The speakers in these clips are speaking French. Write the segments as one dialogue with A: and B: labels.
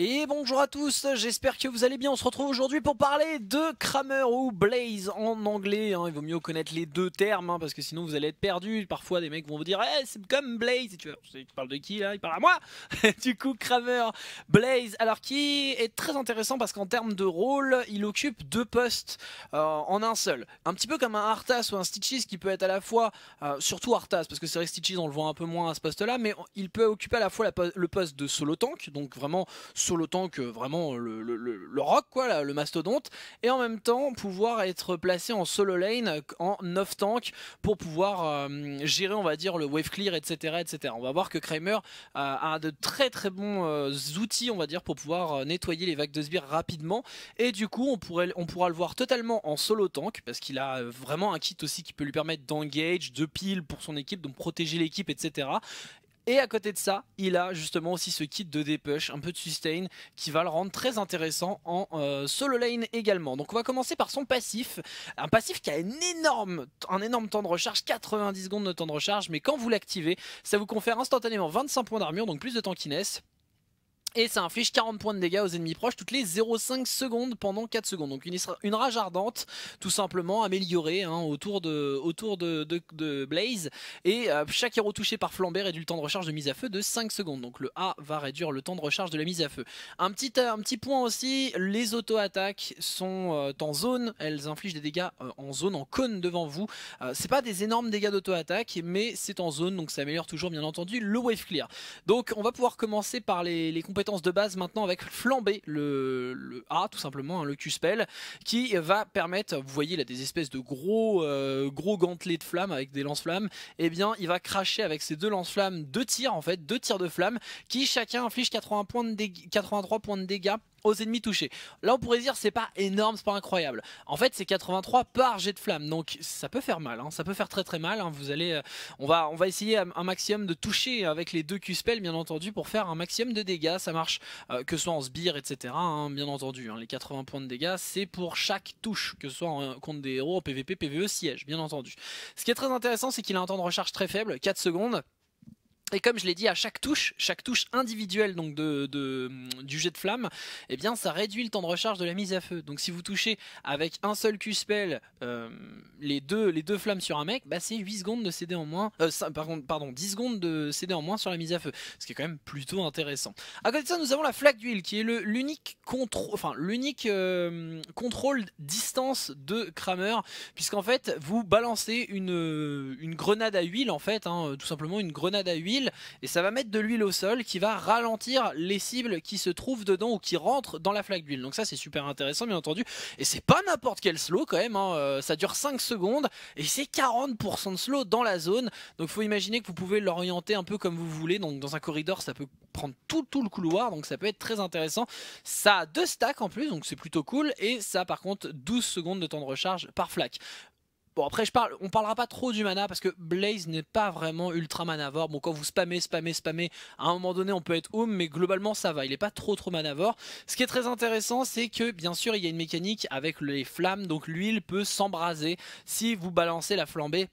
A: Et bonjour à tous, j'espère que vous allez bien, on se retrouve aujourd'hui pour parler de Kramer ou Blaze en anglais, hein. il vaut mieux connaître les deux termes, hein, parce que sinon vous allez être perdu, parfois des mecs vont vous dire eh, c'est comme Blaze », et tu parles de qui là Il parle à moi Du coup Kramer, Blaze, alors qui est très intéressant parce qu'en termes de rôle, il occupe deux postes euh, en un seul, un petit peu comme un Arthas ou un Stitches qui peut être à la fois, euh, surtout Arthas, parce que c'est vrai que Stitches on le voit un peu moins à ce poste là, mais il peut occuper à la fois le poste de solo tank, donc vraiment solo tank vraiment euh, le, le rock quoi le mastodonte et en même temps pouvoir être placé en solo lane euh, en off tank pour pouvoir euh, gérer on va dire le wave clear etc etc on va voir que Kramer a de très très bons outils on va dire pour pouvoir nettoyer les vagues de sbires rapidement et du coup on pourrait on pourra le voir totalement en solo tank parce qu'il a vraiment un kit aussi qui peut lui permettre d'engage de pile pour son équipe donc protéger l'équipe etc et à côté de ça, il a justement aussi ce kit de dépush, un peu de sustain, qui va le rendre très intéressant en euh, solo lane également. Donc on va commencer par son passif, un passif qui a énorme, un énorme temps de recharge, 90 secondes de temps de recharge, mais quand vous l'activez, ça vous confère instantanément 25 points d'armure, donc plus de tankiness, et ça inflige 40 points de dégâts aux ennemis proches toutes les 0,5 secondes pendant 4 secondes. Donc une, rage ardente, tout simplement améliorée hein, autour, de, autour de, Blaze. Et euh, chaque héros touché par flambé réduit le temps de recharge de mise à feu de 5 secondes. Donc le A va réduire le temps de recharge de la mise à feu. Un petit, euh, un petit point aussi, les auto-attaques sont euh, en zone. Elles infligent des dégâts en zone, en cône devant vous. c'est pas des énormes dégâts d'auto-attaque, mais c'est en zone. Donc ça améliore toujours bien entendu le wave clear. Donc on va pouvoir commencer par les, les compétence de base maintenant avec flamber le, le A, tout simplement, le q qui va permettre, vous voyez là des espèces de gros, euh, gros gantelets de flammes avec des lance-flammes, et eh bien il va cracher avec ses deux lance-flammes deux tirs en fait, deux tirs de flammes, qui chacun inflige 80 points de 83 points de dégâts aux ennemis touchés. Là on pourrait dire c'est pas énorme, c'est pas incroyable. En fait c'est 83 par jet de flamme, donc ça peut faire mal, hein. ça peut faire très très mal. Hein. Vous allez, euh, on, va, on va essayer un maximum de toucher avec les deux Q-spells bien entendu pour faire un maximum de dégâts, ça marche euh, que ce soit en sbire etc. Hein, bien entendu, les 80 points de dégâts c'est pour chaque touche, que ce soit en, euh, compte des héros, en PVP, PVE, siège bien entendu. Ce qui est très intéressant c'est qu'il a un temps de recharge très faible, 4 secondes. Et comme je l'ai dit, à chaque touche, chaque touche individuelle donc de, mm, du jet de flamme, eh bien, ça réduit le temps de recharge de la mise à feu. Donc si vous touchez avec un seul Q-Spell euh, les, deux, les deux flammes sur un mec, bah, c'est 8 secondes de CD en moins, euh, pardon, 10 secondes de CD en moins sur la mise à feu. Ce qui est quand même plutôt intéressant. À côté de ça, nous avons la flaque d'huile qui est l'unique contrôle, enfin, l'unique euh, contrôle distance de Kramer, puisqu'en fait, vous balancez une, une grenade à huile, en fait, hein, tout simplement une grenade à huile et ça va mettre de l'huile au sol qui va ralentir les cibles qui se trouvent dedans ou qui rentrent dans la flaque d'huile. Donc ça c'est super intéressant bien entendu et c'est pas n'importe quel slow quand même, hein. euh, ça dure 5 secondes et c'est 40% de slow dans la zone. Donc faut imaginer que vous pouvez l'orienter un peu comme vous voulez, donc dans un corridor ça peut prendre tout, tout le couloir donc ça peut être très intéressant. Ça a deux stacks en plus donc c'est plutôt cool et ça par contre 12 secondes de temps de recharge par flaque. Bon, après, je on parlera pas trop du mana parce que Blaze n'est pas vraiment ultra manavore. Bon, quand vous spammez, spammez, spammez, à un moment donné, on peut être home, mais globalement, ça va. Il est pas trop, trop manavore. Ce qui est très intéressant, c'est que, bien sûr, il y a une mécanique avec les flammes, donc l'huile peut s'embraser si vous balancez la flambée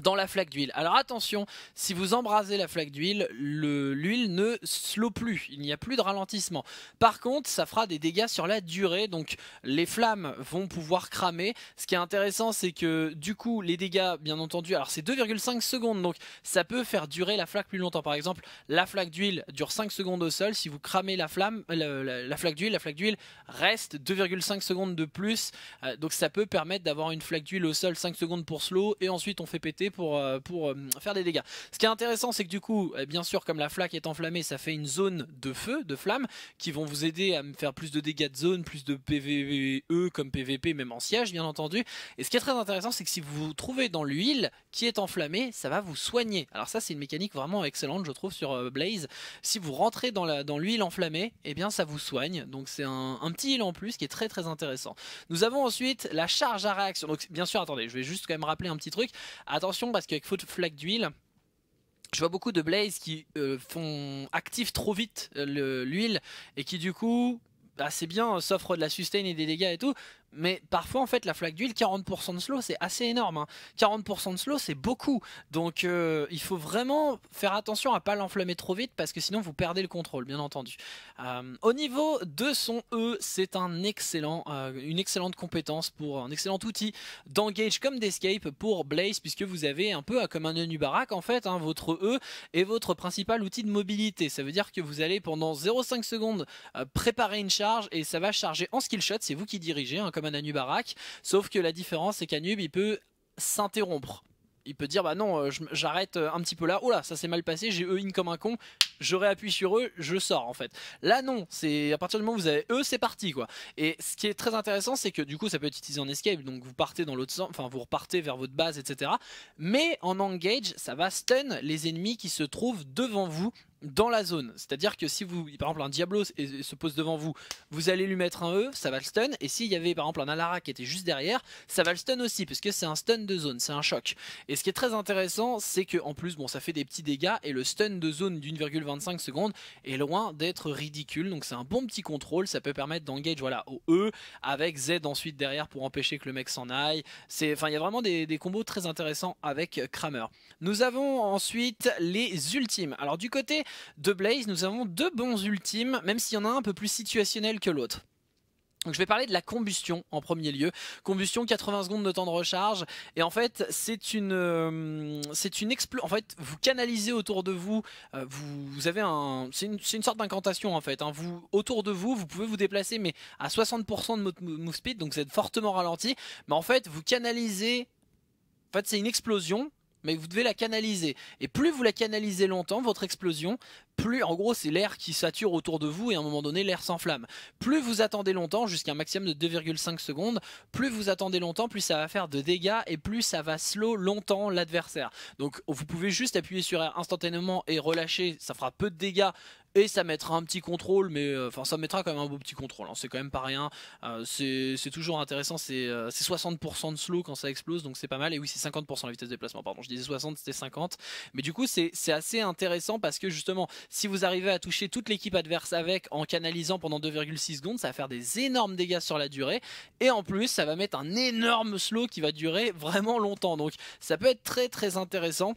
A: dans la flaque d'huile. Alors attention, si vous embrasez la flaque d'huile, l'huile ne slow plus, il n'y a plus de ralentissement. Par contre, ça fera des dégâts sur la durée, donc les flammes vont pouvoir cramer. Ce qui est intéressant, c'est que du coup, les dégâts, bien entendu, alors c'est 2,5 secondes, donc ça peut faire durer la flaque plus longtemps. Par exemple, la flaque d'huile dure 5 secondes au sol, si vous cramez la flamme, la, flaque d'huile, la flaque d'huile reste 2,5 secondes de plus, euh, donc ça peut permettre d'avoir une flaque d'huile au sol 5 secondes pour slow, et ensuite on fait péter pour, euh, euh, faire des dégâts. Ce qui est intéressant, c'est que du coup, euh, bien sûr, comme la flaque est enflammée, ça fait une zone de feu, de flammes, qui vont vous aider à me faire plus de dégâts de zone, plus de PVE comme PVP, même en siège, bien entendu. Et ce qui est très intéressant, c'est que si vous vous trouvez dans l'huile qui est enflammée, ça va vous soigner. Alors ça, c'est une mécanique vraiment excellente, je trouve, sur Blaze. Si vous rentrez dans l'huile dans enflammée, eh bien, ça vous soigne. Donc c'est un, un petit heal en plus qui est très très intéressant. Nous avons ensuite la charge à réaction. Donc bien sûr, attendez, je vais juste quand même rappeler un petit truc. Attention parce qu'avec flaque d'huile, je vois beaucoup de Blaze qui euh, font actif trop vite euh, l'huile et qui du coup assez bah, c'est bien, euh, s'offre de la sustain et des dégâts et tout, mais parfois en fait la flaque d'huile 40% de slow c'est assez énorme 40% hein. de slow c'est beaucoup donc euh, il faut vraiment faire attention à ne pas l'enflammer trop vite parce que sinon vous perdez le contrôle bien entendu euh, au niveau de son E c'est euh, une excellente compétence pour un excellent outil d'engage comme d'escape pour Blaze puisque vous avez un peu comme un Nubarak en fait hein, votre E est votre principal outil de mobilité ça veut dire que vous allez pendant 0,5 secondes préparer une charge et ça va charger en skill shot c'est vous qui dirigez hein, comme un Anubarak. Sauf que la différence, c'est qu'Anub, il peut s'interrompre. Il peut dire, bah non, euh, j'arrête euh, un petit peu là. Oh là, ça s'est mal passé, j'ai E in comme un con. Je réappuie sur eux, je sors en fait. Là non, c'est à partir du moment où vous avez eux, c'est parti quoi. Et ce qui est très intéressant, c'est que du coup ça peut être utilisé en escape, donc vous partez dans l'autre sens, enfin vous repartez vers votre base, etc. Mais en engage, ça va stun les ennemis qui se trouvent devant vous dans la zone. C'est-à-dire que si vous, par exemple, un Diablo se pose devant vous, vous allez lui mettre un E, ça va le stun. Et s'il y avait par exemple un Alara qui était juste derrière, ça va le stun aussi, puisque c'est un stun de zone, c'est un choc. Et ce qui est très intéressant, c'est que en plus, bon, ça fait des petits dégâts et le stun de zone d'1,25 secondes est loin d'être ridicule. Donc c'est un bon petit contrôle, ça peut permettre d'engage voilà, au E avec Z ensuite derrière pour empêcher que le mec s'en aille. C'est, enfin, il y a vraiment des, des combos très intéressants avec Kramer. Nous avons ensuite les ultimes. Alors du côté de Blaze, nous avons deux bons ultimes, même s'il y en a un un peu plus situationnel que l'autre. Donc je vais parler de la combustion en premier lieu. Combustion 80 secondes de temps de recharge et en fait c'est une euh, c'est une en fait vous canalisez autour de vous euh, vous, avez un c'est une, sorte d'incantation en fait hein. vous autour de vous vous pouvez vous déplacer mais à 60% de move speed donc vous êtes fortement ralenti mais en fait vous canalisez en fait, c'est une explosion mais vous devez la canaliser. Et plus vous la canalisez longtemps, votre explosion, plus en gros c'est l'air qui sature autour de vous et à un moment donné l'air s'enflamme. Plus vous attendez longtemps, jusqu'à un maximum de 2,5 secondes, plus vous attendez longtemps, plus ça va faire de dégâts et plus ça va slow longtemps l'adversaire. Donc vous pouvez juste appuyer sur R instantanément et relâcher, ça fera peu de dégâts et ça mettra un petit contrôle, mais euh, enfin ça mettra quand même un beau petit contrôle. Hein. C'est quand même pas rien. Euh, c'est toujours intéressant. C'est 60% euh, de slow quand ça explose, donc c'est pas mal. Et oui, c'est 50% la vitesse de déplacement. Pardon, je disais 60, c'était 50. Mais du coup, c'est assez intéressant parce que justement, si vous arrivez à toucher toute l'équipe adverse avec en canalisant pendant 2,6 secondes, ça va faire des énormes dégâts sur la durée. Et en plus, ça va mettre un énorme slow qui va durer vraiment longtemps. Donc ça peut être très très intéressant.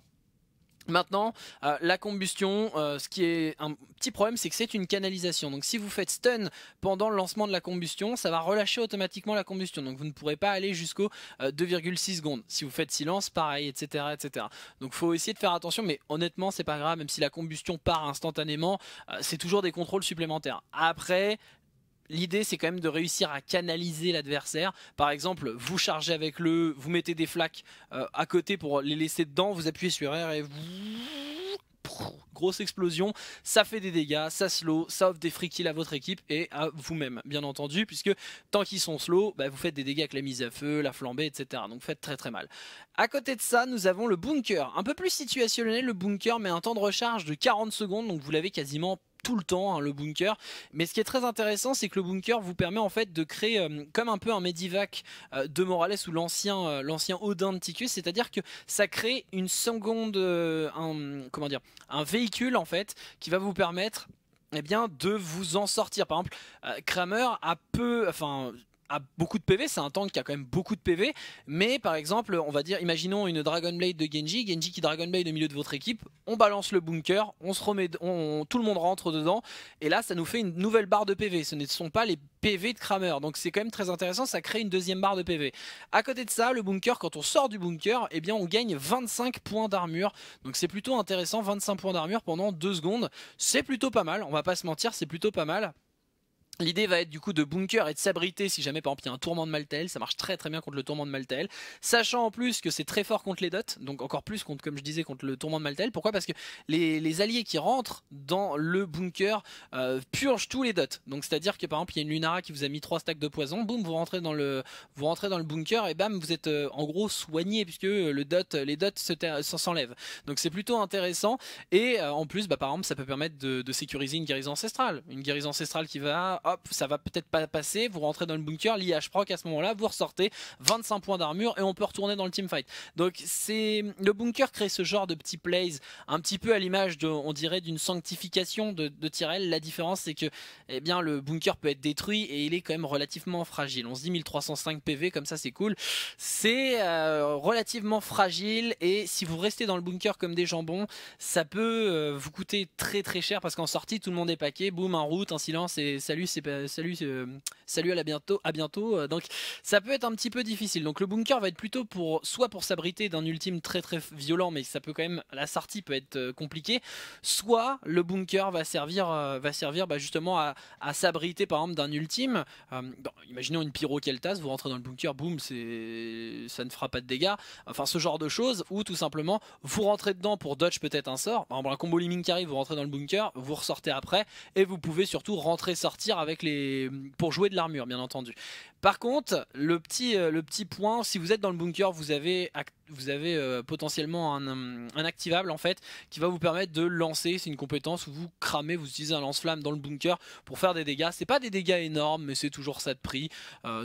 A: Maintenant, euh, la combustion, euh, ce qui est un petit problème, c'est que c'est une canalisation. Donc si vous faites stun pendant le lancement de la combustion, ça va relâcher automatiquement la combustion. Donc vous ne pourrez pas aller jusqu'au 2,6 euh, secondes. Si vous faites silence, pareil, etc. etc. Donc faut essayer de faire attention, mais honnêtement, c'est pas grave, même si la combustion part instantanément, c'est toujours des contrôles supplémentaires. Après, l'idée c'est quand même de réussir à canaliser l'adversaire. Par exemple, vous chargez avec le, vous mettez des flaques euh, à côté pour les laisser dedans, vous appuyez sur R et grosse explosion, ça fait des dégâts, ça slow, ça offre des free kills à votre équipe et à vous-même, bien entendu, puisque tant qu'ils sont slow, bah, vous faites des dégâts avec la mise à feu, la flambée, etc. Donc faites très très mal. À côté de ça, nous avons le bunker, un peu plus situationnel le bunker, mais un temps de recharge de 40 secondes, donc vous l'avez quasiment tout le temps hein, le bunker. Mais ce qui est très intéressant, c'est que le bunker vous permet en fait de créer euh, comme un peu un Medivac euh, de Morales ou l'ancien euh, l'ancien Odin de Ticus, c'est-à-dire que ça crée une seconde un comment dire un véhicule en fait qui va vous permettre eh bien, de vous en sortir. Par exemple, Kramer a peu, enfin, a beaucoup de PV, c'est un tank qui a quand même beaucoup de PV, mais par exemple, on va dire, imaginons une Dragon Blade de Genji, Genji qui Blade au milieu de votre équipe, on balance le bunker, on se remet, on, tout le monde rentre dedans, et là ça nous fait une nouvelle barre de PV, ce ne sont pas les PV de Kramer, donc c'est quand même très intéressant, ça crée une deuxième barre de PV. À côté de ça, le bunker, quand on sort du bunker, eh bien on gagne 25 points d'armure, donc c'est plutôt intéressant, 25 points d'armure pendant 2 secondes, c'est plutôt pas mal, on va pas se mentir, c'est plutôt pas mal. L'idée va être du coup de bunker et de s'abriter si jamais par exemple il y a un tourment de Maltel, ça marche très très bien contre le tourment de Maltel, sachant en plus que c'est très fort contre les dots, donc encore plus contre, comme je disais contre le tourment de Maltel, pourquoi Parce que les, alliés qui rentrent dans le bunker euh, purgent tous les dots, donc c'est à dire que par exemple il y a une Lunara qui vous a mis 3 stacks de poison, boum vous rentrez dans le, vous rentrez dans le bunker et bam vous êtes euh, en gros soigné puisque le les dots s'enlèvent, donc c'est plutôt intéressant et euh, en plus bah, par exemple ça peut permettre de, de sécuriser une guérison ancestrale, une guérison ancestrale qui va ça va peut-être pas passer, vous rentrez dans le bunker, l'IH proc à ce moment-là, vous ressortez, 25 points d'armure et on peut retourner dans le teamfight. Donc c'est le bunker crée ce genre de petits plays, un petit peu à l'image on dirait, d'une sanctification de, Tyrell. La différence c'est que, eh bien, le bunker peut être détruit et il est quand même relativement fragile. On se dit 1305 PV comme ça, c'est cool. C'est euh, relativement fragile et si vous restez dans le bunker comme des jambons, ça peut euh, vous coûter très très cher parce qu'en sortie tout le monde est paquet, boum, en route, un silence et salut, c'est salut, euh, salut à la bientôt, à bientôt. Euh, donc ça peut être un petit peu difficile. Donc le bunker va être plutôt pour soit pour s'abriter d'un ultime très très violent, mais ça peut quand même la sortie peut être euh, compliquée. Soit le bunker va servir va servir bah, justement à, s'abriter par exemple d'un ultime. imaginons une pyro Keltas, vous rentrez dans le bunker, boum, c'est ça ne fera pas de dégâts. Enfin ce genre de choses ou tout simplement vous rentrez dedans pour dodge peut-être un sort. Par exemple un combo liming qui arrive, vous rentrez dans le bunker, vous ressortez après et vous pouvez surtout rentrer sortir avec les pour jouer de l'armure, bien entendu. Par contre, le petit, euh, le petit point, si vous êtes dans le bunker, vous avez, vous avez euh, potentiellement un, euh, un, activable en fait qui va vous permettre de lancer. C'est une compétence où vous cramez, vous utilisez un lance-flamme dans le bunker pour faire des dégâts. C'est pas des dégâts énormes, mais c'est toujours ça de prix.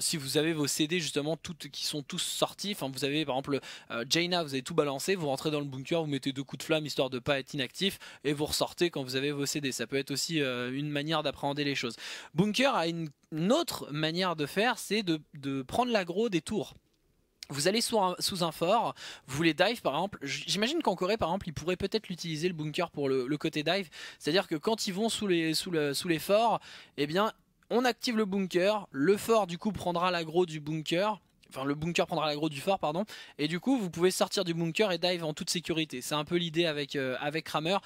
A: si vous avez vos CD justement toutes, qui sont tous sortis, enfin vous avez par exemple Jaina, vous avez tout balancé, vous rentrez dans le bunker, vous mettez deux coups de flamme histoire de pas être inactif et vous ressortez quand vous avez vos CD. Ça peut être aussi une manière d'appréhender les choses. Bunker a une notre manière de faire, c'est de, de, prendre l'aggro des tours. Vous allez sous un, sous un, fort, vous voulez dive par exemple. J'imagine qu'en Corée par exemple, ils pourraient peut-être l'utiliser le bunker pour le, côté dive. C'est-à-dire que quand ils vont sous les, sous, le, sous forts, eh bien, on active le bunker. Le fort du coup prendra l'aggro du bunker enfin le bunker prendra du fort pardon et du coup vous pouvez sortir du bunker et dive en toute sécurité c'est un peu l'idée avec euh, avec Kramer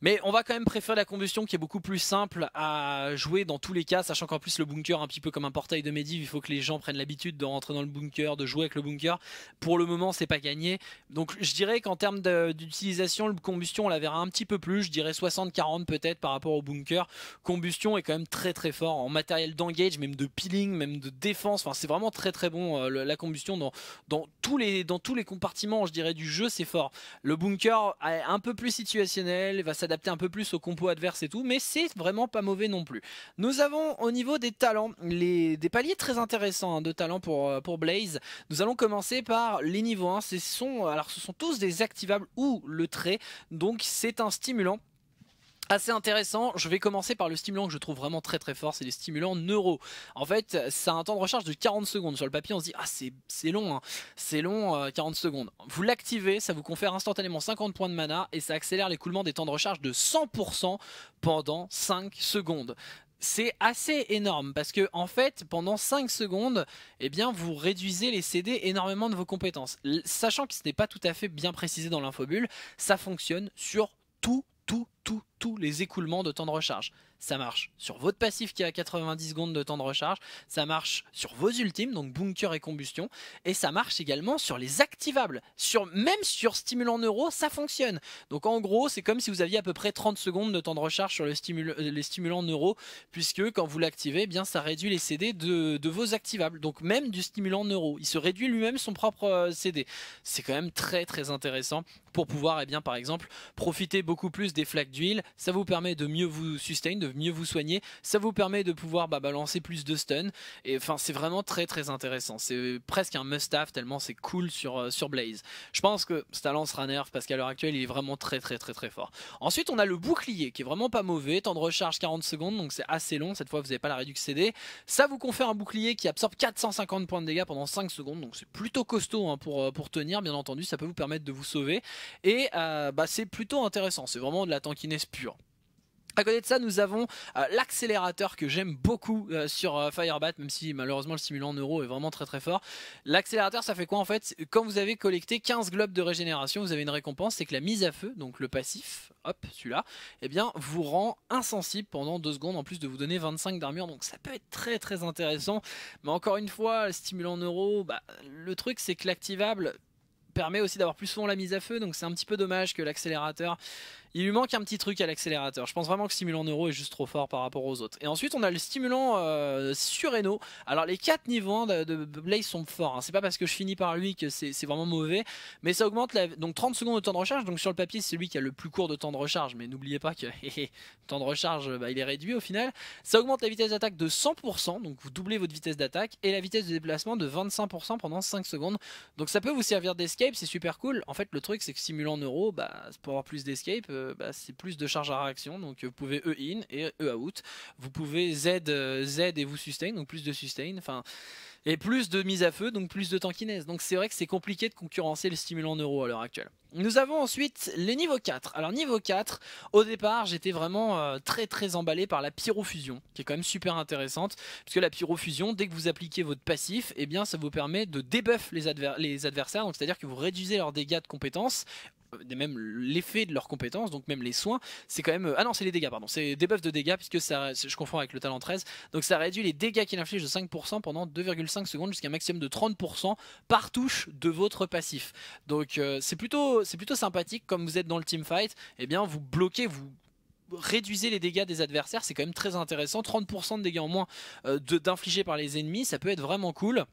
A: mais on va quand même préférer la combustion qui est beaucoup plus simple à jouer dans tous les cas, sachant qu'en plus le bunker, un petit peu comme un portail de Medivh, il faut que les gens prennent l'habitude de rentrer dans le bunker, de jouer avec le bunker. Pour le moment, c'est pas gagné. Donc je dirais qu'en termes d'utilisation, le combustion, on la verra un petit peu plus. Je dirais 60-40 peut-être par rapport au bunker. Combustion est quand même très très fort en matériel d'engage, même de peeling, même de défense. Enfin, c'est vraiment très très bon euh, la combustion dans, dans, tous les, dans tous les compartiments, je dirais, du jeu, c'est fort. Le bunker est un peu plus situationnel, va adapter un peu plus au compos adverse et tout, mais c'est vraiment pas mauvais non plus. Nous avons au niveau des talents, les, des paliers très intéressants hein, de talents pour, euh, pour Blaze. Nous allons commencer par les niveaux 1, ce sont, alors, ce sont tous des activables ou le trait, donc c'est un stimulant Assez intéressant, je vais commencer par le stimulant que je trouve vraiment très très fort, c'est les stimulants neuro. En fait, ça a un temps de recharge de 40 secondes. Sur le papier, on se dit, ah c'est long, c'est long, 40 hein. euh, secondes. Vous l'activez, ça vous confère instantanément 50 points de mana et ça accélère l'écoulement des temps de recharge de 100% pendant 5 secondes c'est assez énorme parce que en fait pendant 5 secondes eh bien vous réduisez les CD énormément de vos compétences sachant que ce n'est pas tout à fait bien précisé dans l'infobule ça fonctionne sur tout tout, tout, tous les écoulements de temps de recharge ça marche sur votre passif qui a 90 secondes de temps de recharge, ça marche sur vos ultimes, donc bunker et combustion, et ça marche également sur les activables. Sur, même sur stimulant neuro, ça fonctionne. Donc en gros, c'est comme si vous aviez à peu près 30 secondes de temps de recharge sur euh, les stimulants neuro, puisque quand vous l'activez, eh bien ça réduit les CD de, vos activables, donc même du stimulant neuro. Il se réduit lui-même son propre euh, CD. C'est quand même très très intéressant pour pouvoir, eh bien, par exemple, profiter beaucoup plus des flaques d'huile. Ça vous permet de mieux vous sustainer de mieux vous soigner. Ça vous permet de pouvoir bah, balancer plus de stun. Et enfin, c'est vraiment très très intéressant. C'est presque un must-have tellement c'est cool sur, euh, sur Blaze. Je pense que ce talent sera nerf parce qu'à l'heure actuelle, il est vraiment très très très très fort. Ensuite, on a le bouclier qui est vraiment pas mauvais. Temps de recharge 40 secondes, donc c'est assez long. Cette fois, vous n'avez pas la réduction CD. Ça vous confère un bouclier qui absorbe 450 points de dégâts pendant 5 secondes. Donc c'est plutôt costaud hein, pour, euh, pour tenir, bien entendu. Ça peut vous permettre de vous sauver. Et euh, bah, c'est plutôt intéressant. C'est vraiment de la tankiness pure. À côté de ça, nous avons euh, l'accélérateur que j'aime beaucoup euh, sur euh, Firebat, même si malheureusement le stimulant en est vraiment très très fort. L'accélérateur, ça fait quoi en fait Quand vous avez collecté 15 globes de régénération, vous avez une récompense, c'est que la mise à feu, donc le passif, hop, celui-là, eh bien, vous rend insensible pendant 2 secondes en plus de vous donner 25 d'armure. Donc ça peut être très très intéressant. Mais encore une fois, le stimulant neuro, bah, le truc c'est que l'activable permet aussi d'avoir plus souvent la mise à feu, donc c'est un petit peu dommage que l'accélérateur il lui manque un petit truc à l'accélérateur. Je pense vraiment que stimulant neuro est juste trop fort par rapport aux autres. Et ensuite, on a le stimulant euh, suréno Alors, les 4 niveaux 1 de, Blaze sont forts. Hein. C'est pas parce que je finis par lui que c'est vraiment mauvais. Mais ça augmente donc 30 secondes de temps de recharge. Donc, sur le papier, c'est lui qui a le plus court de temps de recharge. Mais n'oubliez pas que le temps de recharge, bah, il est réduit au final. Ça augmente la vitesse d'attaque de 100%. Donc, vous doublez votre vitesse d'attaque. Et la vitesse de déplacement de 25% pendant 5 secondes. Donc, ça peut vous servir d'escape. C'est super cool. En fait, le truc, c'est que stimulant neuro, bah, pour avoir plus d'escape euh, euh, bah, c'est plus de charge à réaction. Donc euh, vous pouvez E in et E out. Vous pouvez Z, euh, Z et vous sustain, donc plus de sustain. Enfin, et plus de mise à feu, donc plus de tankiness. Donc c'est vrai que c'est compliqué de concurrencer le stimulant neuro à l'heure actuelle. Nous avons ensuite les niveaux 4. Alors niveau 4, au départ j'étais vraiment très très emballé par la pyrofusion, qui est quand même super intéressante, puisque la pyrofusion, dès que vous appliquez votre passif, et eh bien ça vous permet de débuff les, les adversaires, donc c'est-à-dire que vous réduisez leurs dégâts de compétences euh, même l'effet de leurs compétences, donc même les soins, c'est quand même... Euh, ah non, c'est les dégâts, pardon, c'est des buffs de dégâts, puisque ça, je confonds avec le talent 13, donc ça réduit les dégâts qu'il inflige de 5% pendant 2,5 secondes jusqu'à un maximum de 30% par touche de votre passif. Donc euh, c'est plutôt, plutôt sympathique, comme vous êtes dans le teamfight, et eh bien vous bloquez, vous réduisez les dégâts des adversaires, c'est quand même très intéressant, 30% de dégâts en moins d'infligés par les ennemis, ça peut être vraiment cool.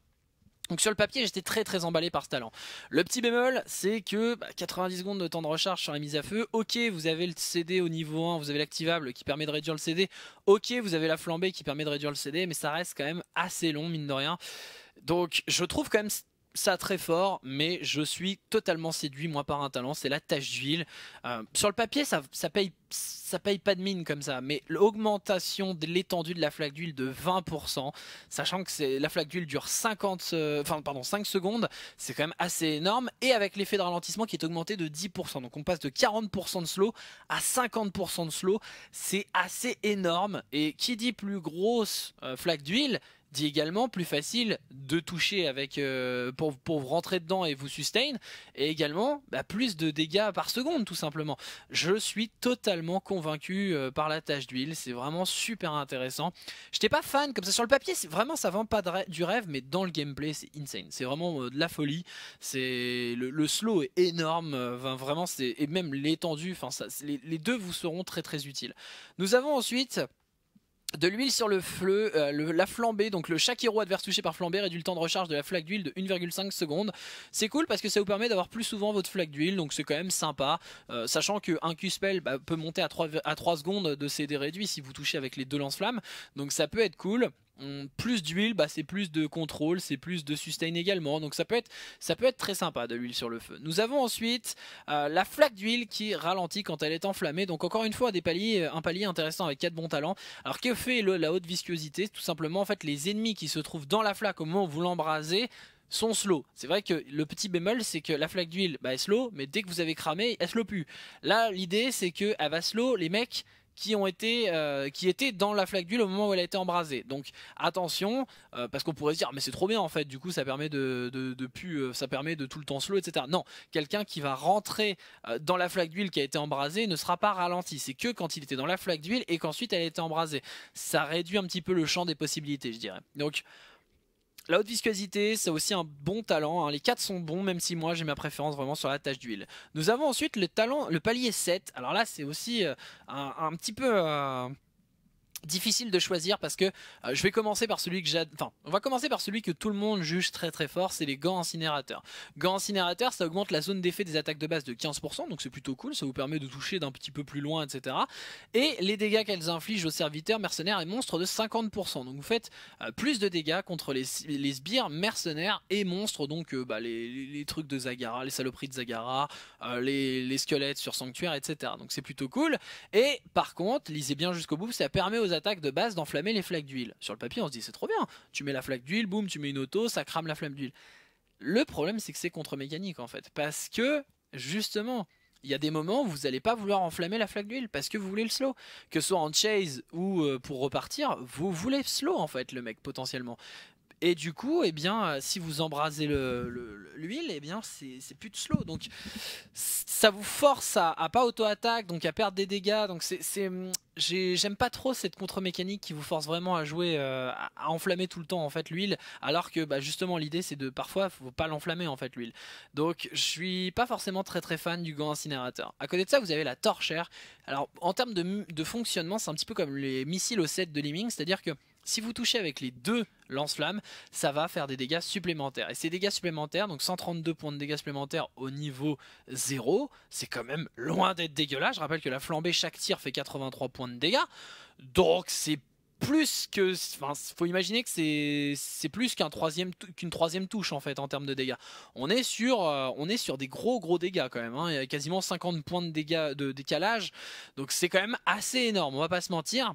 A: Donc sur le papier, j'étais très très emballé par ce talent. Le petit bémol, c'est que 90 bah, secondes de temps de recharge sur la mise à feu. Ok, vous avez le CD au niveau 1, vous avez l'activable qui permet de réduire le CD. Ok, vous avez la flambée qui permet de réduire le CD, mais ça reste quand même assez long, mine de rien. Donc je trouve quand même ça très fort, mais je suis totalement séduit moi par un talent, c'est la tâche d'huile. Euh, sur le papier, ça, ça paye ça paye pas de mine comme ça, mais l'augmentation de l'étendue de la flaque d'huile de 20%, sachant que la flaque d'huile dure 50, euh, pardon, 5 secondes, c'est quand même assez énorme, et avec l'effet de ralentissement qui est augmenté de 10%, donc on passe de 40% de slow à 50% de slow, c'est assez énorme, et qui dit plus grosse euh, flaque d'huile, dit également plus facile de toucher avec euh, pour, pour, rentrer dedans et vous sustain et également bah, plus de dégâts par seconde tout simplement. Je suis totalement convaincu euh, par la tâche d'huile, c'est vraiment super intéressant. je J'étais pas fan comme ça sur le papier, c'est vraiment ça vend pas du rêve mais dans le gameplay c'est insane, c'est vraiment euh, de la folie. C'est le, slow est énorme, vraiment c'est et même l'étendue, enfin les, les deux vous seront très très utiles. Nous avons ensuite de l'huile sur le feu, euh, la flambée, donc le chaque héros adverse touché par flambée réduit le temps de recharge de la flaque d'huile de 1,5 secondes. C'est cool parce que ça vous permet d'avoir plus souvent votre flaque d'huile, donc c'est quand même sympa. Euh, sachant qu'un Q-Spell bah, peut monter à 3, à 3 secondes de CD réduit si vous touchez avec les deux lance-flammes, donc ça peut être cool plus d'huile, bah, c'est plus de contrôle, c'est plus de sustain également. Donc ça peut être, très sympa de l'huile sur le feu. Nous avons ensuite euh, la flaque d'huile qui ralentit quand elle est enflammée. Donc encore une fois, des paliers, euh, un palier intéressant avec 4 bons talents. Alors que fait la haute viscosité Tout simplement, en fait, les ennemis qui se trouvent dans la flaque au moment où vous l'embrasez sont slow. C'est vrai que le petit bémol, c'est que la flaque d'huile, bah, est slow, mais dès que vous avez cramé, elle slow plus. Là, l'idée, c'est que va slow les mecs qui ont été euh, qui étaient dans la flaque d'huile au moment où elle a été embrasée. Donc attention, euh, parce qu'on pourrait se dire mais c'est trop bien en fait, du coup ça permet de, de, euh, ça permet de tout le temps slow, etc. Non, quelqu'un qui va rentrer dans la flaque d'huile qui a été embrasée ne sera pas ralenti. C'est que quand il était dans la flaque d'huile et qu'ensuite elle a été embrasée. Ça réduit un petit peu le champ des possibilités, je dirais. Donc la haute viscosité, c'est aussi un bon talent. Hein. Les 4 sont bons, même si moi j'ai ma préférence vraiment sur la tâche d'huile. Nous avons ensuite le talent, le palier 7. Alors là, c'est aussi euh, un, petit peu... Euh, difficile de choisir parce que euh, je vais commencer par celui que j'adore. Enfin, on va commencer par celui que tout le monde juge très très fort, c'est les gants incinérateurs. Gants incinérateurs, ça augmente la zone d'effet des attaques de base de 15%, donc c'est plutôt cool, ça vous permet de toucher d'un petit peu plus loin, etc. Et les dégâts qu'elles infligent aux serviteurs, mercenaires et monstres de 50%. Donc vous faites euh, plus de dégâts contre les, les sbires, mercenaires et monstres, donc euh, bah, les, trucs de Zagara, les saloperies de Zagara, les, les squelettes sur sanctuaire, etc. Donc c'est plutôt cool. Et par contre, lisez bien jusqu'au bout, ça permet aux attaque de base d'enflammer les flaques d'huile. Sur le papier, on se dit c'est trop bien. Tu mets la flaque d'huile, boum, tu mets une auto, ça crame la flamme d'huile. Le problème, c'est que c'est contre-mécanique en fait. Parce que, justement, il y a des moments où vous n'allez pas vouloir enflammer la flaque d'huile parce que vous voulez le slow. Que ce soit en chase ou euh, pour repartir, vous voulez slow en fait le mec potentiellement. Et du coup, eh bien, euh, si vous embrasez l'huile, eh bien, c'est plus de slow. Donc, ça vous force à, à pas auto-attaque, donc à perdre des dégâts. Donc, c'est, hum, j'aime pas trop cette contre-mécanique qui vous force vraiment à jouer, euh, à enflammer tout le temps en fait l'huile, alors que bah, justement l'idée c'est de parfois faut pas l'enflammer en fait l'huile. Donc, je suis pas forcément très très fan du gant incinérateur. À côté de ça, vous avez la torchère. Alors, en termes de, de fonctionnement, c'est un petit peu comme les missiles au set de Liming, c'est-à-dire que si vous touchez avec les deux lance-flammes, ça va faire des dégâts supplémentaires. Et ces dégâts supplémentaires, donc 132 points de dégâts supplémentaires au niveau 0, c'est quand même loin d'être dégueulasse. Je rappelle que la flambée, chaque tir fait 83 points de dégâts. Donc c'est plus que... Enfin, faut imaginer que c'est plus qu'une troisième, troisième touche, en fait, en termes de dégâts. On est sur, euh, on est sur des gros, gros dégâts, quand même. Hein. Il y a quasiment 50 points de dégâts de décalage. Donc c'est quand même assez énorme, on va pas se mentir.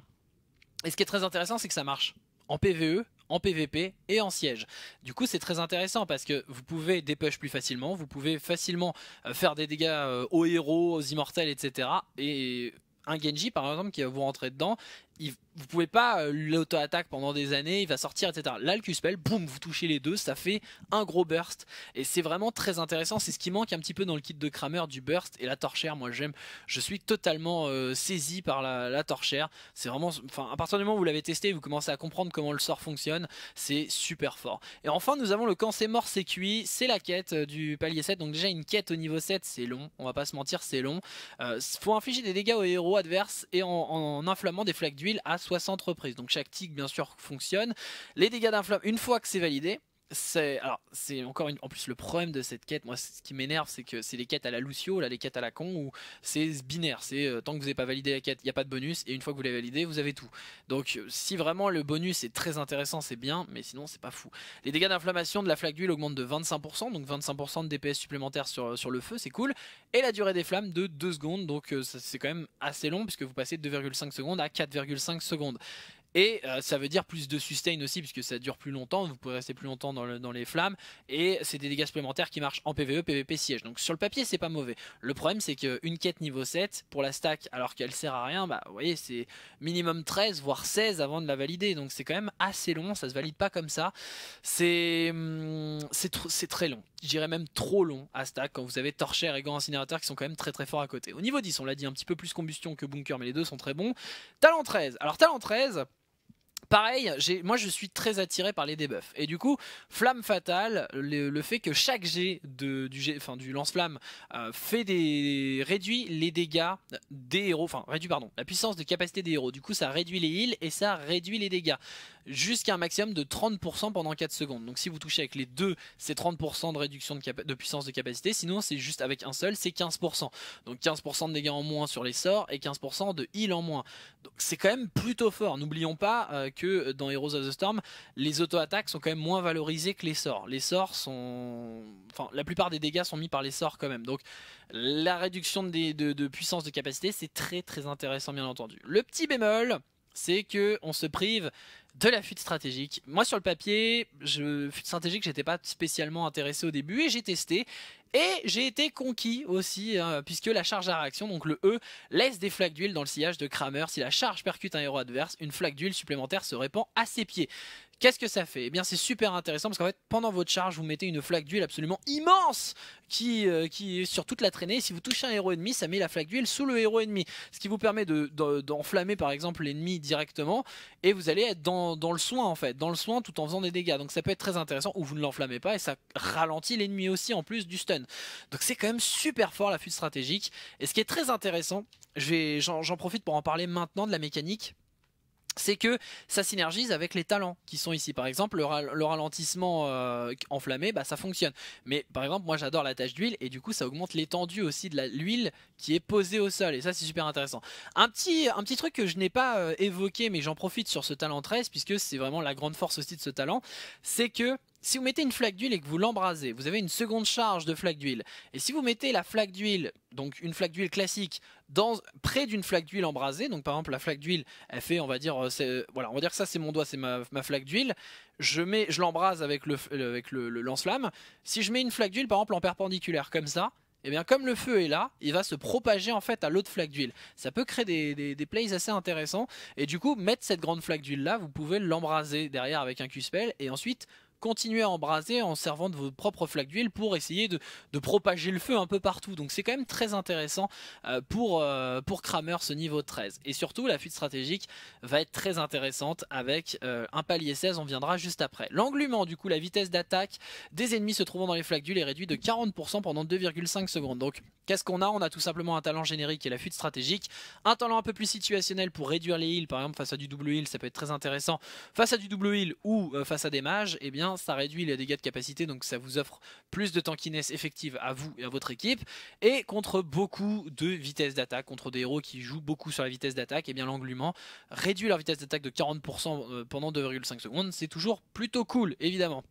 A: Et ce qui est très intéressant, c'est que ça marche en PVE, en PVP et en siège. Du coup, c'est très intéressant parce que vous pouvez dépêcher plus facilement, vous pouvez facilement euh, faire des dégâts euh, aux héros, aux immortels, etc. Et un Genji, par exemple, qui va vous rentrer dedans, il, vous pouvez pas euh, l'auto-attaque pendant des années, il va sortir, etc. Là, le Q-Spell, boum, vous touchez les deux, ça fait un gros burst. Et c'est vraiment très intéressant, c'est ce qui manque un petit peu dans le kit de Kramer, du burst et la torchère. Moi, j'aime, je suis totalement euh, saisi par la, torchère. C'est vraiment, enfin, à partir du moment où vous l'avez testé, vous commencez à comprendre comment le sort fonctionne, c'est super fort. Et enfin, nous avons le quand c'est mort, c'est cuit, c'est la quête euh, du palier 7. Donc, déjà, une quête au niveau 7, c'est long, on va pas se mentir, c'est long. il faut infliger des dégâts aux héros adverses et en, inflammant des flaques à 60 reprises. Donc chaque tic bien sûr fonctionne. Les dégâts d'un une fois que c'est validé, c'est alors c'est encore en plus le problème de cette quête moi ce qui m'énerve c'est que c'est les quêtes à la Lucio les quêtes à la con ou c'est binaire c'est euh, tant que vous n'avez pas validé la quête il n'y a pas de bonus et une fois que vous l'avez validé vous avez tout donc euh, si vraiment le bonus est très intéressant c'est bien mais sinon c'est pas fou les dégâts d'inflammation de la flaque d'huile augmentent de 25% donc 25% de DPS supplémentaires euh, sur, le feu c'est cool et la durée des flammes de 2 secondes donc c'est quand même assez long puisque vous passez de 2,5 secondes à 4,5 secondes et euh, ça veut dire plus de sustain aussi, puisque ça dure plus longtemps, vous pouvez rester plus longtemps dans, les flammes, et c'est des dégâts supplémentaires qui marchent en PvE, PvP, siège. Donc sur le papier, c'est pas mauvais. Le problème, c'est qu'une quête niveau 7, pour la stack, alors qu'elle sert à rien, bah vous voyez, c'est minimum 13, voire 16 avant de la valider, donc c'est quand même assez long, ça se valide pas comme ça. C'est hum, c'est très long, je même trop long à stack, quand vous avez torchère et grand Incinérateur qui sont quand même très très forts à côté. Au niveau 10, on l'a dit, un petit peu plus combustion que Bunker, mais les deux sont très bons. Talent 13, alors Talent 13... Pareil, moi je suis très attiré par les debuffs. Et du coup, Flamme Fatale, le, fait que chaque jet du, enfin, du lance-flamme euh, fait des, réduit les dégâts des héros, enfin réduit pardon, la puissance de capacité des héros. Du coup, ça réduit les heals et ça réduit les dégâts jusqu'à un maximum de 30% pendant 4 secondes. Donc si vous touchez avec les deux, c'est 30% de réduction de, puissance de capacité. Sinon, c'est juste avec un seul, c'est 15%. Donc 15% de dégâts en moins sur les sorts et 15% de heal en moins. Donc c'est quand même plutôt fort. N'oublions pas euh, que euh, dans Heroes of the Storm, les auto-attaques sont quand même moins valorisées que les sorts. Les sorts sont. Enfin, la plupart des dégâts sont mis par les sorts quand même. Donc, la réduction de, puissance de capacité, c'est très très intéressant, bien entendu. Le petit bémol, c'est que on se prive de la fuite stratégique. Moi sur le papier, je, fuite stratégique, j'étais pas spécialement intéressé au début et j'ai testé. Et j'ai été conquis aussi, hein, puisque la charge à réaction, donc le E, laisse des flaques d'huile dans le sillage de Kramer. Si la charge percute un héros adverse, une flaque d'huile supplémentaire se répand à ses pieds. Qu'est-ce que ça fait Eh bien, c'est super intéressant parce qu'en fait, pendant votre charge, vous mettez une flaque d'huile absolument immense qui, euh, qui est sur toute la traînée. si vous touchez un héros ennemi, ça met la flaque d'huile sous le héros ennemi, ce qui vous permet d'enflammer par exemple l'ennemi directement et vous allez être dans, dans, le soin en fait, dans le soin tout en faisant des dégâts. Donc ça peut être très intéressant ou vous ne l'enflammez pas et ça ralentit l'ennemi aussi en plus du stun. Donc c'est quand même super fort la fuite stratégique. Et ce qui est très intéressant, j'en profite pour en parler maintenant de la mécanique c'est que ça synergise avec les talents qui sont ici. Par exemple, le, ralentissement euh, enflammé, bah, ça fonctionne. Mais par exemple, moi j'adore la tache d'huile et du coup ça augmente l'étendue aussi de l'huile qui est posée au sol. Et ça c'est super intéressant. Un petit, un petit truc que je n'ai pas euh, évoqué mais j'en profite sur ce talent 13 puisque c'est vraiment la grande force aussi de ce talent, c'est que si vous mettez une flaque d'huile et que vous l'embrasez, vous avez une seconde charge de flaque d'huile. Et si vous mettez la flaque d'huile, donc une flaque d'huile classique, près d'une flaque d'huile embrasée. Donc par exemple la flaque d'huile, elle fait, on va dire, euh, euh, voilà, on va dire que ça c'est mon doigt, c'est ma, flaque d'huile. Je mets, je l'embrase avec le, avec le, lance-flamme. Si je mets une flaque d'huile, par exemple en perpendiculaire comme ça, et eh bien comme le feu est là, il va se propager en fait à l'autre flaque d'huile. Ça peut créer des, des, plays assez intéressants. Et du coup, mettre cette grande flaque d'huile là, vous pouvez l'embraser derrière avec un q et ensuite continuer à embraser en servant de vos propres flaques d'huile pour essayer de, propager le feu un peu partout. Donc c'est quand même très intéressant euh, pour, euh, pour Kramer ce niveau 13. Et surtout, la fuite stratégique va être très intéressante avec euh, un palier 16, on viendra juste après. L'englument, du coup, la vitesse d'attaque des ennemis se trouvant dans les flaques d'huile est réduite de 40% pendant 2,5 secondes. Donc qu'est-ce qu'on a On a tout simplement un talent générique et la fuite stratégique. Un talent un peu plus situationnel pour réduire les heals, par exemple face à du double heal, ça peut être très intéressant. Face à du double heal ou face à des mages, et eh bien ça réduit les dégâts de capacité, donc ça vous offre plus de tankiness effective à vous et à votre équipe. Et contre beaucoup de vitesse d'attaque, contre des héros qui jouent beaucoup sur la vitesse d'attaque, et eh bien l'englument réduit leur vitesse d'attaque de 40% euh, pendant 2,5 secondes. C'est toujours plutôt cool, évidemment.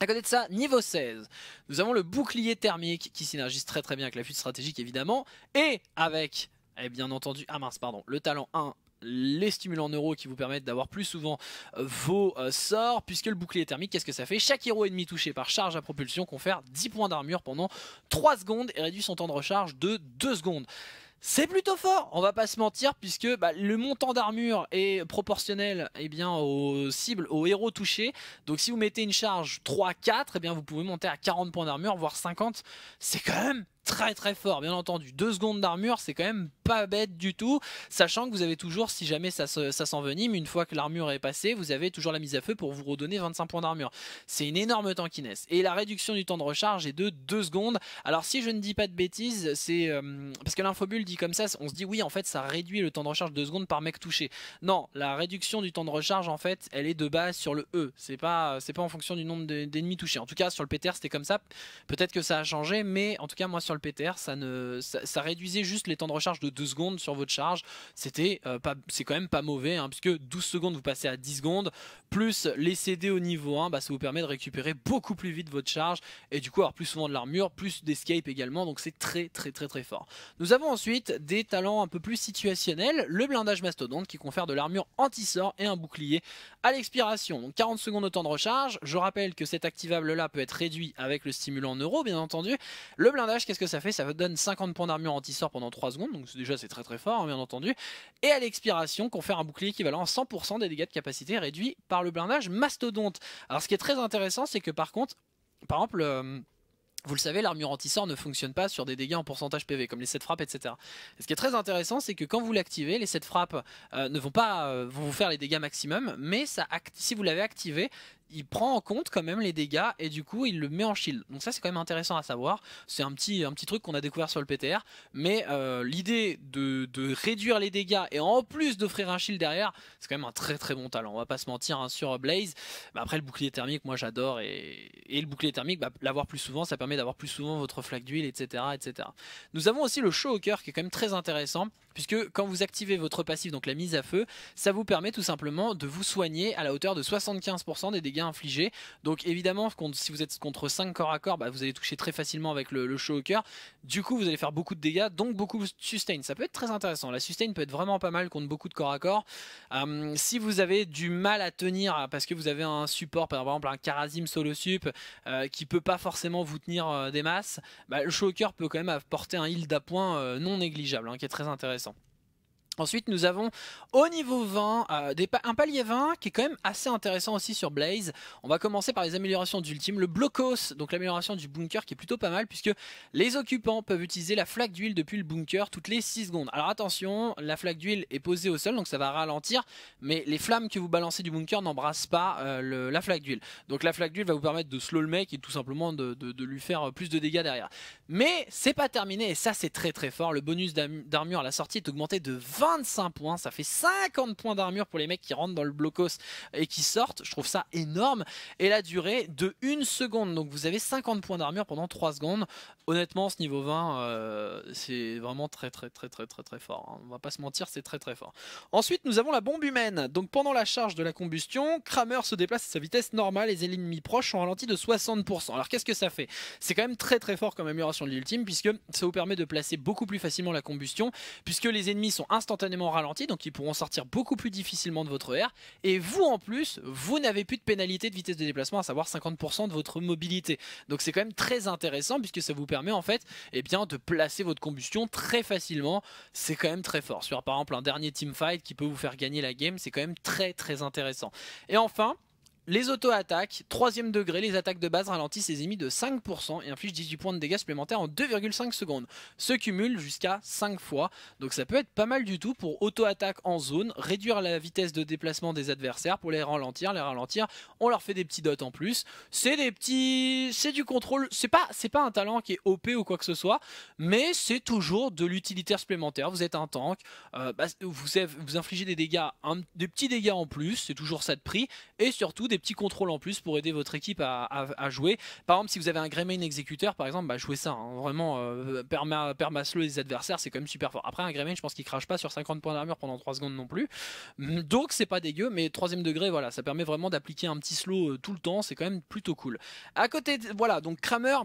A: À côté de ça, niveau 16, nous avons le bouclier thermique qui synergise très très bien avec la fuite stratégique évidemment, et avec et eh bien entendu, ah mince, pardon, le talent 1 les stimulants neuro qui vous permettent d'avoir plus souvent euh, vos euh, sorts, puisque le bouclier thermique, qu'est-ce que ça fait Chaque héros ennemi touché par charge à propulsion confère 10 points d'armure pendant 3 secondes et réduit son temps de recharge de 2 secondes. C'est plutôt fort, on va pas se mentir, puisque bah, le montant d'armure est proportionnel eh bien, aux cibles, aux héros touchés. Donc si vous mettez une charge 3-4, eh bien, vous pouvez monter à 40 points d'armure, voire 50. C'est quand même très très fort, bien entendu. Deux secondes d'armure, c'est quand même pas bête du tout, sachant que vous avez toujours, si jamais ça, ça s'envenime, une fois que l'armure est passée, vous avez toujours la mise à feu pour vous redonner 25 points d'armure. C'est une énorme tankiness. Et la réduction du temps de recharge est de deux secondes. Alors si je ne dis pas de bêtises, c'est... Euh, parce que l'infobule dit comme ça, on se dit oui, en fait, ça réduit le temps de recharge de 2 secondes par mec touché. Non, la réduction du temps de recharge, en fait, elle est de base sur le E. C'est pas, c'est pas en fonction du nombre d'ennemis touchés. En tout cas, sur le PTR, c'était comme ça. Peut-être que ça a changé, mais en tout cas, moi, sur le PTR, ça, ne, réduisait juste les temps de recharge de 2 secondes sur votre charge. C'était euh, pas, c'est quand même pas mauvais, hein, puisque 12 secondes, vous passez à 10 secondes, plus les CD au niveau 1, bah, ça vous permet de récupérer beaucoup plus vite votre charge, et du coup avoir plus souvent de l'armure, plus d'escape également, donc c'est très très très très fort. Nous avons ensuite des talents un peu plus situationnels, le blindage mastodonte qui confère de l'armure anti-sort et un bouclier à l'expiration. Donc 40 secondes de temps de recharge, je rappelle que cet activable là peut être réduit avec le stimulant neuro bien entendu. Le blindage, qu'est-ce que ça fait Ça donne 50 points d'armure anti-sort pendant 3 secondes, donc déjà c'est très très fort, hein, bien entendu. Et à l'expiration, qu'on fait un bouclier équivalent à 100% des dégâts de capacité réduits par le blindage mastodonte. Alors ce qui est très intéressant, c'est que par contre, par exemple... Euh, vous le savez, l'armure anti-sort ne fonctionne pas sur des dégâts en pourcentage PV, comme les 7 frappes, etc. ce qui est très intéressant, c'est que quand vous l'activez, les 7 frappes euh, ne vont pas euh, vous faire les dégâts maximum, mais ça si vous l'avez activé, il prend en compte quand même les dégâts et du coup il le met en shield. Donc ça c'est quand même intéressant à savoir. C'est un petit, un petit truc qu'on a découvert sur le PTR. Mais euh, l'idée de, réduire les dégâts et en plus d'offrir un shield derrière, c'est quand même un très très bon talent. On va pas se mentir hein, sur Blaze. Bah, après le bouclier thermique, moi j'adore. Et, le bouclier thermique, bah, l'avoir plus souvent, ça permet d'avoir plus souvent votre flaque d'huile, etc., etc. Nous avons aussi le au cœur qui est quand même très intéressant. Puisque quand vous activez votre passif, donc la mise à feu, ça vous permet tout simplement de vous soigner à la hauteur de 75% des dégâts infligé Donc évidemment, si vous êtes contre 5 corps à corps, bah, vous allez toucher très facilement avec le, au cœur Du coup, vous allez faire beaucoup de dégâts, donc beaucoup de sustain. Ça peut être très intéressant. La sustain peut être vraiment pas mal contre beaucoup de corps à corps. Euh, si vous avez du mal à tenir hein, parce que vous avez un support, par exemple un Karazim solo sup, euh, qui peut pas forcément vous tenir euh, des masses, bah, le cœur peut quand même apporter un heal d'appoint non négligeable, hein, qui est très intéressant. Ensuite, nous avons au niveau 20 euh, un palier 20 qui est quand même assez intéressant aussi sur Blaze. On va commencer par les améliorations d'ultime. Le blocos, donc l'amélioration du bunker qui est plutôt pas mal puisque les occupants peuvent utiliser la flaque d'huile depuis le bunker toutes les 6 secondes. Alors attention, la flaque d'huile est posée au sol donc ça va ralentir, mais les flammes que vous balancez du bunker n'embrassent pas euh, la flaque d'huile. Donc la flaque d'huile va vous permettre de slow le mec et tout simplement de, de lui faire plus de dégâts derrière. Mais c'est pas terminé et ça c'est très très fort. Le bonus d'armure à la sortie est augmenté de 20 25 points, ça fait 50 points d'armure pour les mecs qui rentrent dans le blocos et qui sortent, je trouve ça énorme, et la durée de 1 seconde, donc vous avez 50 points d'armure pendant 3 secondes, honnêtement ce niveau 20 euh, c'est vraiment très très très très très très fort, hein. on va pas se mentir c'est très très fort. Ensuite nous avons la bombe humaine, donc pendant la charge de la combustion, Kramer se déplace à sa vitesse normale, les ennemis proches sont ralentis de 60%, alors qu'est-ce que ça fait C'est quand même très très fort comme amélioration de l'ultime puisque ça vous permet de placer beaucoup plus facilement la combustion puisque les ennemis sont instantanément ralenti, donc ils pourront sortir beaucoup plus difficilement de votre air. Et vous, en plus, vous n'avez plus de pénalité de vitesse de déplacement, à savoir 50% de votre mobilité. Donc c'est quand même très intéressant, puisque ça vous permet, en fait, et eh bien, de placer votre combustion très facilement. C'est quand même très fort. Sur, par exemple, un dernier teamfight qui peut vous faire gagner la game, c'est quand même très, très intéressant. Et enfin... Les auto-attaques, troisième degré, les attaques de base ralentissent les ennemis de 5% et infligent 18 points de dégâts supplémentaires en 2,5 secondes. Se cumule jusqu'à 5 fois, donc ça peut être pas mal du tout pour auto-attaque en zone, réduire la vitesse de déplacement des adversaires pour les ralentir, les ralentir, on leur fait des petits dots en plus. C'est des petits... c'est du contrôle, c'est pas, pas un talent qui est OP ou quoi que ce soit, mais c'est toujours de l'utilitaire supplémentaire, vous êtes un tank, euh, bah, vous, infligez des dégâts, des petits dégâts en plus, c'est toujours ça de prix, et surtout des petits contrôles en plus pour aider votre équipe à, jouer. Par exemple, si vous avez un Greymane exécuteur, par exemple, bah, jouez ça. Hein. Vraiment, euh, perma, slow les adversaires, c'est quand même super fort. Après, un Greymane je pense qu'il crache pas sur 50 points d'armure pendant 3 secondes non plus. Donc, c'est pas dégueu, mais troisième degré, voilà, ça permet vraiment d'appliquer un petit slow euh, tout le temps. C'est quand même plutôt cool. À côté, de, voilà, donc Kramer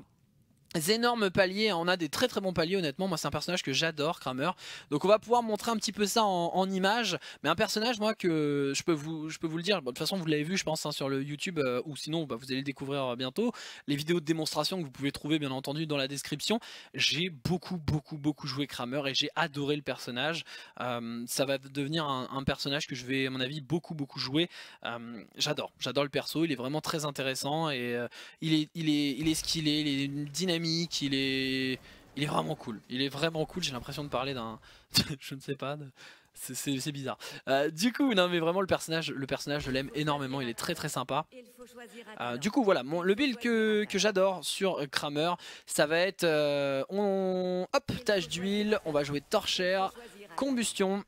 A: énormes paliers, hein. on a des très très bons paliers honnêtement, moi c'est un personnage que j'adore, Kramer. Donc on va pouvoir montrer un petit peu ça en, image, mais un personnage moi que je peux vous, je peux vous le dire, de toute façon vous l'avez vu je pense hein, sur le YouTube, euh, ou sinon bah, vous allez le découvrir euh, bientôt, les vidéos de démonstration que vous pouvez trouver bien entendu dans la description, j'ai beaucoup beaucoup beaucoup joué Kramer et j'ai adoré le personnage, euh, ça va devenir un, personnage que je vais à mon avis beaucoup beaucoup jouer, j'adore, j'adore le perso, il est vraiment très intéressant et il, est, il, est, il est skillé, il est dynamique il est, vraiment cool. Il est vraiment cool, j'ai l'impression de parler d'un... je ne sais pas, c'est bizarre. Euh, du coup, non mais vraiment le personnage, le personnage je l'aime énormément, il est très très sympa. Euh, du coup, voilà, le build que, j'adore sur Kramer, ça va être... Euh, on, hop, tache d'huile, on va jouer Torchère, Combustion,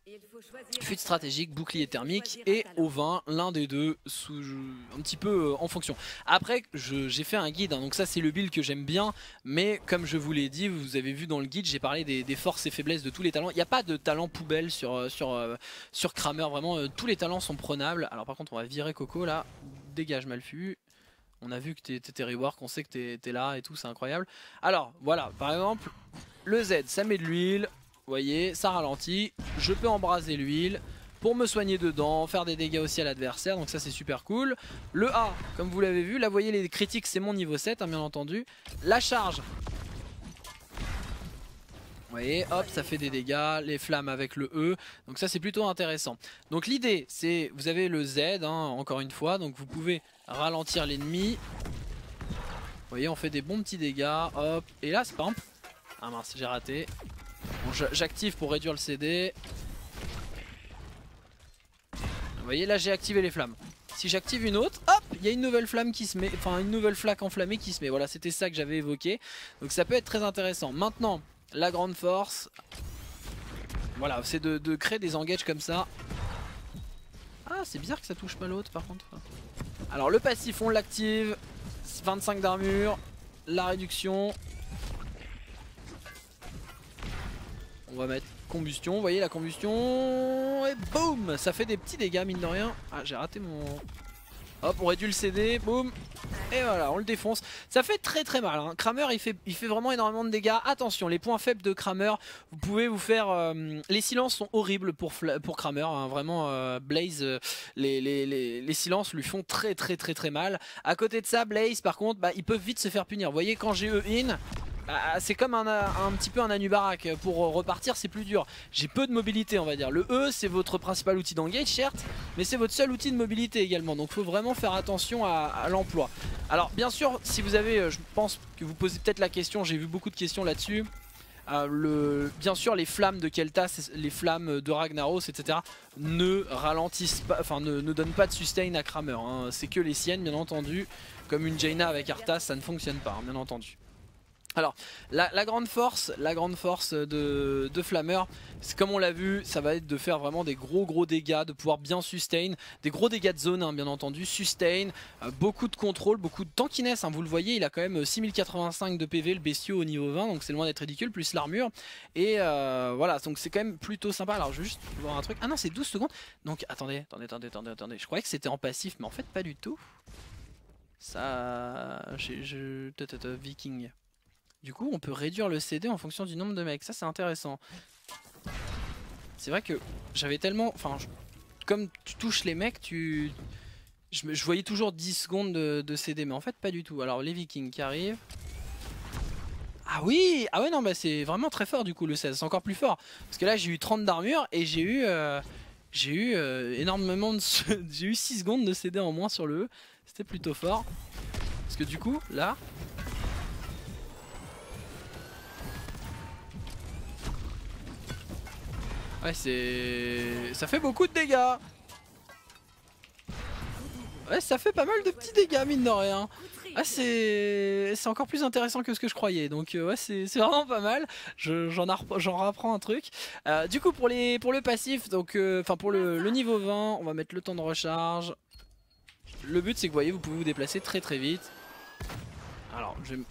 A: fuite stratégique, bouclier thermique et au vin, l'un des deux sous, un petit peu euh, en fonction. Après, j'ai fait un guide, hein, donc ça c'est le build que j'aime bien, mais comme je vous l'ai dit, vous avez vu dans le guide, j'ai parlé des, forces et faiblesses de tous les talents. Il n'y a pas de talent poubelle sur, euh, sur, euh, sur Kramer, vraiment, tous les talents sont prenables. Alors par contre, on va virer Coco là, dégage Malfu. On a vu que t'étais rework, on sait que t'es là et tout, c'est incroyable. Alors, voilà, par exemple, le Z, ça met de l'huile, vous voyez, ça ralentit. Je peux embraser l'huile pour me soigner dedans, faire des dégâts aussi à l'adversaire, donc ça c'est super cool. Le A, comme vous l'avez vu, là vous voyez les critiques, c'est mon niveau 7, hein, bien entendu. La charge, vous voyez, hop, ça fait des dégâts, les flammes avec le E, donc ça c'est plutôt intéressant. Donc l'idée, c'est, vous avez le Z, hein, encore une fois, donc vous pouvez ralentir l'ennemi. Vous voyez, on fait des bons petits dégâts, hop, et là, c'est Ah mince, j'ai raté. J'active pour réduire le CD. Vous voyez là j'ai activé les flammes. Si j'active une autre, hop, il y a une nouvelle flamme qui se met, enfin une nouvelle flaque enflammée qui se met. Voilà, c'était ça que j'avais évoqué. Donc ça peut être très intéressant. Maintenant, la grande force, voilà, c'est de, de, créer des engages comme ça. Ah, c'est bizarre que ça touche pas l'autre par contre. Alors le passif, on l'active, 25 d'armure, la réduction, On va mettre combustion, vous voyez la combustion Et boum Ça fait des petits dégâts mine de rien Ah j'ai raté mon... Hop on réduit le CD, boum Et voilà on le défonce Ça fait très très mal, hein. Kramer il fait, il fait vraiment énormément de dégâts Attention les points faibles de Kramer Vous pouvez vous faire... Euh, les silences sont horribles pour, pour Kramer hein. Vraiment euh, Blaze, euh, les, les, silences lui font très très très très mal À côté de ça Blaze par contre bah, ils peuvent vite se faire punir Vous voyez quand j'ai E in ah, ah, c'est comme un, petit peu un Anubarak. Pour repartir, c'est plus dur. J'ai peu de mobilité, on va dire. Le E, c'est votre principal outil d'engage, certes, mais c'est votre seul outil de mobilité également. Donc, il faut vraiment faire attention à, l'emploi. Alors, bien sûr, si vous avez, euh, je pense que vous posez peut-être la question, j'ai vu beaucoup de questions là-dessus. Euh, bien sûr, les flammes de Keltas les flammes de Ragnaros, etc. ne ralentissent pas, enfin ne, donnent pas de sustain à Kramer. Hein. C'est que les siennes, bien entendu. Comme une Jaina avec Arthas, ça ne fonctionne pas, hein, bien entendu. Alors, la, grande force, la grande force de, Flammeur, comme on l'a vu, ça va être de faire vraiment des gros gros dégâts, de pouvoir bien sustain, des gros dégâts de zone hein, bien entendu, sustain, euh, beaucoup de contrôle, beaucoup de tankiness, hein, vous le voyez, il a quand même 6085 euh, de PV le bestiau au niveau 20, donc c'est loin d'être ridicule, plus l'armure, et euh, voilà, donc c'est quand même plutôt sympa, alors je juste voir un truc, ah non c'est 12 secondes, donc attendez, attendez, attendez, attendez, attendez, je croyais que c'était en passif, mais en fait pas du tout, ça, je, je... Viking... Du coup, on peut réduire le CD en fonction du nombre de mecs. Ça, c'est intéressant. C'est vrai que j'avais tellement... Enfin, comme tu touches les mecs, tu... Je, voyais toujours 10 secondes de, CD, mais en fait, pas du tout. Alors, les vikings qui arrivent... Ah oui Ah ouais, non, bah c'est vraiment très fort, du coup, le 16. C'est encore plus fort. Parce que là, j'ai eu 30 d'armure et j'ai eu... Euh, j'ai eu euh, énormément de... j'ai eu 6 secondes de CD en moins sur le E. C'était plutôt fort. Parce que du coup, là, Ouais, c'est... Ça fait beaucoup de dégâts Ouais, ça fait pas mal de petits dégâts, mine de rien ah, c'est c'est encore plus intéressant que ce que je croyais, donc euh, ouais, c'est vraiment pas mal, j'en j'en rapprends un truc. Euh, du coup, pour, les, pour le passif, donc euh, enfin pour le, le, niveau 20, on va mettre le temps de recharge. Le but, c'est que vous voyez, vous pouvez vous déplacer très très vite. Alors, je vais... vous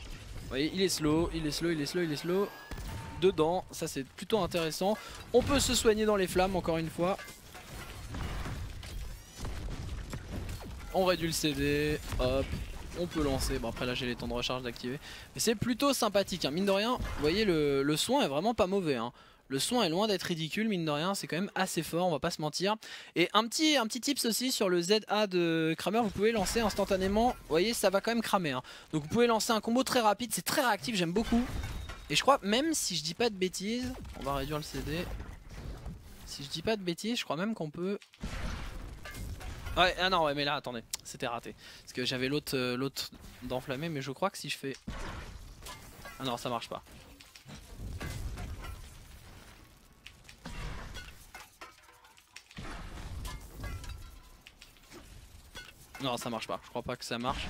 A: voyez, il est slow, il est slow, il est slow, il est slow dedans. Ça, c'est plutôt intéressant. On peut se soigner dans les flammes, encore une fois. On réduit le CD. Hop. On peut lancer, bon après là j'ai les temps de recharge d'activer Mais c'est plutôt sympathique, hein. mine de rien Vous voyez le, soin est vraiment pas mauvais hein. Le soin est loin d'être ridicule, mine de rien, c'est quand même assez fort, on va pas se mentir. Et un petit, un petit tips aussi sur le ZA de Kramer, vous pouvez lancer instantanément, vous voyez, ça va quand même cramer. Hein. Donc vous pouvez lancer un combo très rapide, c'est très réactif, j'aime beaucoup. Et je crois, même si je dis pas de bêtises, on va réduire le CD. Si je dis pas de bêtises, je crois même qu'on peut... Ouais, ah non, ouais, mais là, attendez, c'était raté. Parce que j'avais l'autre euh, l'autre mais je crois que si je fais... Ah non, ça marche pas. Non, ça marche pas. Je crois pas que ça marche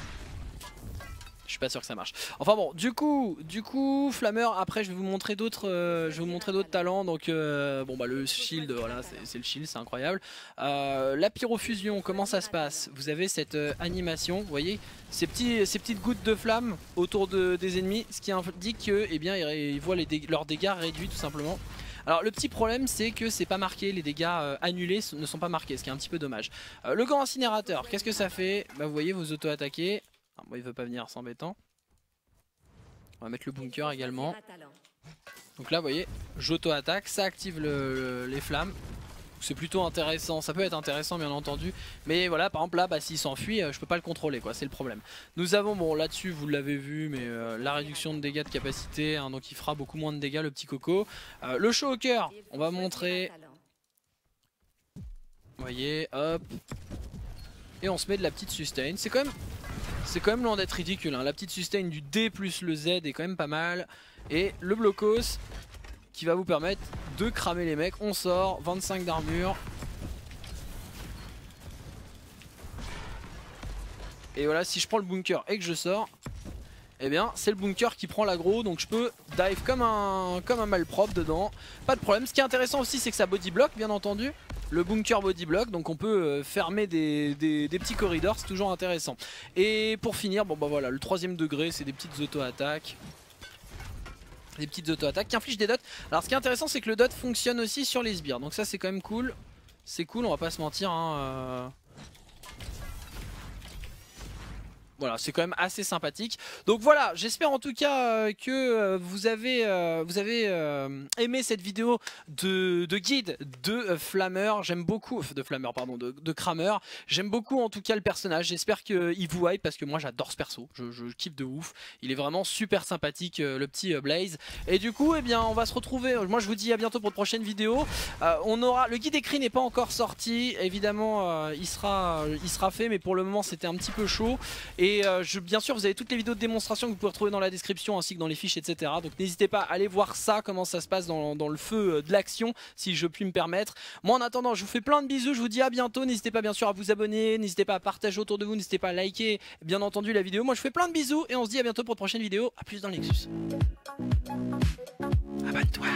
A: sûr que ça marche. Enfin bon, du coup, du coup, Flammeur, après je vais vous montrer d'autres euh, je vais vous montrer d'autres talents. Donc euh, bon bah le shield, voilà, c'est le shield, c'est incroyable. Euh, la pyrofusion, comment ça se passe Vous avez cette animation, vous voyez, ces, petits, ces petites gouttes de flamme autour de, des ennemis, ce qui indique que eh bien ils, voient leurs dégâts réduits tout simplement. Alors le petit problème c'est que c'est pas marqué, les dégâts annulés ne sont pas marqués, ce qui est un petit peu dommage. le grand incinérateur, qu'est-ce que ça fait Bah vous voyez vous auto-attaquez, ah, il veut pas venir, s'embêtant. On va mettre le bunker également. Donc là, vous voyez, j'auto-attaque, ça active les flammes. C'est plutôt intéressant, ça peut être intéressant bien entendu. Mais voilà, par exemple là, bah, s'il s'enfuit, euh, je peux pas le contrôler, quoi, c'est le problème. Nous avons, bon là-dessus, vous l'avez vu, mais euh, la réduction de dégâts de capacité, hein, donc il fera beaucoup moins de dégâts le petit coco. Euh, le show au cœur, on va montrer. Vous voyez, hop. Et on se met de la petite sustain. C'est quand même c'est quand même loin d'être ridicule. Hein. La petite sustain du D plus le Z est quand même pas mal. Et le blocos qui va vous permettre de cramer les mecs. On sort, 25 d'armure. Et voilà, si je prends le bunker et que je sors, eh bien c'est le bunker qui prend l'aggro donc je peux dive comme un, comme un malpropre dedans, pas de problème. Ce qui est intéressant aussi c'est que ça body block bien entendu, le bunker body block. Donc on peut euh, fermer des, petits corridors, c'est toujours intéressant. Et pour finir, bon bah voilà, le troisième degré, c'est des petites auto-attaques des petites auto-attaques qui infligent des dots. Alors ce qui est intéressant c'est que le dot fonctionne aussi sur les sbires. Donc ça c'est quand même cool. C'est cool, on va pas se mentir. Hein. Euh. voilà, c'est quand même assez sympathique. Donc voilà, j'espère en tout cas euh, que euh, vous avez, euh, vous avez aimé cette vidéo de, guide de Flammeur. J'aime beaucoup, de Flammer, pardon, de, Kramer. J'aime beaucoup en tout cas le personnage. J'espère qu'il vous aille parce que moi j'adore ce perso. Je, je, kiffe de ouf. Il est vraiment super sympathique, le petit Blaze. Et du coup, eh bien, on va se retrouver. Moi je vous dis à bientôt pour de prochaine vidéo. on aura, le guide écrit n'est pas encore sorti. Évidemment, il, sera, il sera fait, mais pour le moment c'était un petit peu chaud. Et et euh, bien sûr, vous avez toutes les vidéos de démonstration que vous pouvez retrouver dans la description ainsi que dans les fiches, etc. Donc n'hésitez pas à aller voir ça, comment ça se passe dans, le feu euh, de l'action, si je puis me permettre. Moi, en attendant, je vous fais plein de bisous, je vous dis à bientôt. N'hésitez pas, bien sûr, à vous abonner, n'hésitez pas à partager autour de vous, n'hésitez pas à liker, bien entendu, la vidéo. Moi, je vous fais plein de bisous et on se dit à bientôt pour de prochaines vidéos. À plus dans Lexus. Abonne-toi.